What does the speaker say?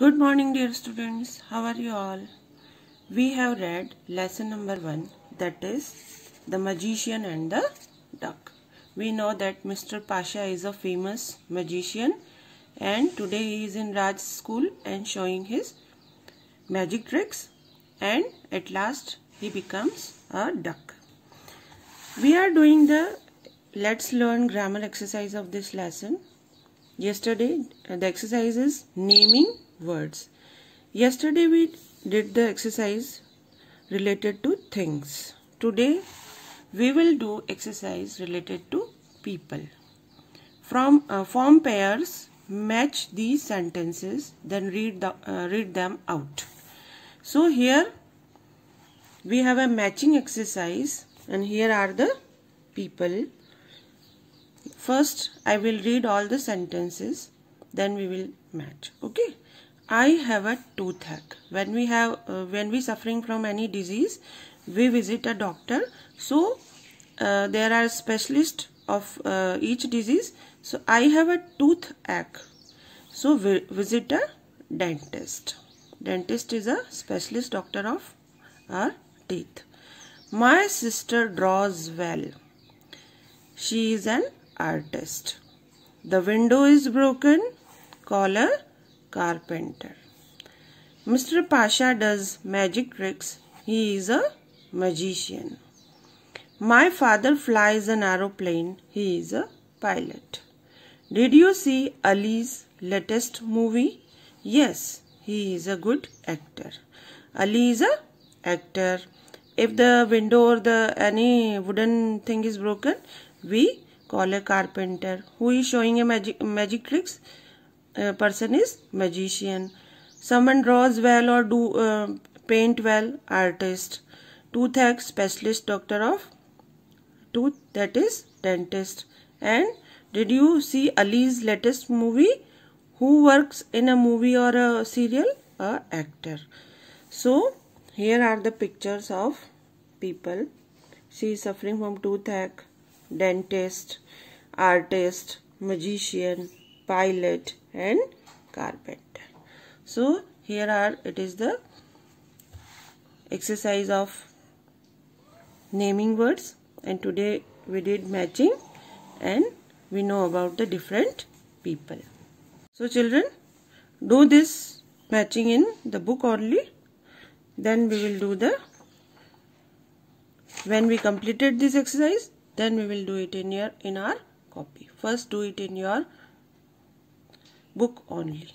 Good morning dear students, how are you all? We have read lesson number 1 that is the magician and the duck. We know that Mr. Pasha is a famous magician and today he is in Raj school and showing his magic tricks and at last he becomes a duck. We are doing the let's learn grammar exercise of this lesson yesterday the exercise is naming words yesterday we did the exercise related to things today we will do exercise related to people from uh, form pairs match these sentences then read the uh, read them out so here we have a matching exercise and here are the people first I will read all the sentences then we will match okay I have a toothache when we have uh, when we suffering from any disease we visit a doctor so uh, there are specialists of uh, each disease so I have a toothache so vi visit a dentist dentist is a specialist doctor of our teeth my sister draws well she is an artist. The window is broken, call a carpenter. Mr. Pasha does magic tricks. He is a magician. My father flies an aeroplane. He is a pilot. Did you see Ali's latest movie? Yes, he is a good actor. Ali is a actor. If the window or the any wooden thing is broken, we Caller carpenter. Who is showing a magic, magic tricks? Uh, person is magician. Someone draws well or do uh, paint well. Artist. Toothache specialist doctor of tooth that is dentist. And did you see Ali's latest movie? Who works in a movie or a serial? A actor. So here are the pictures of people. She is suffering from toothache dentist, artist, magician, pilot and carpenter. So here are it is the exercise of naming words and today we did matching and we know about the different people. So children do this matching in the book only then we will do the when we completed this exercise then we will do it in your in our copy first do it in your book only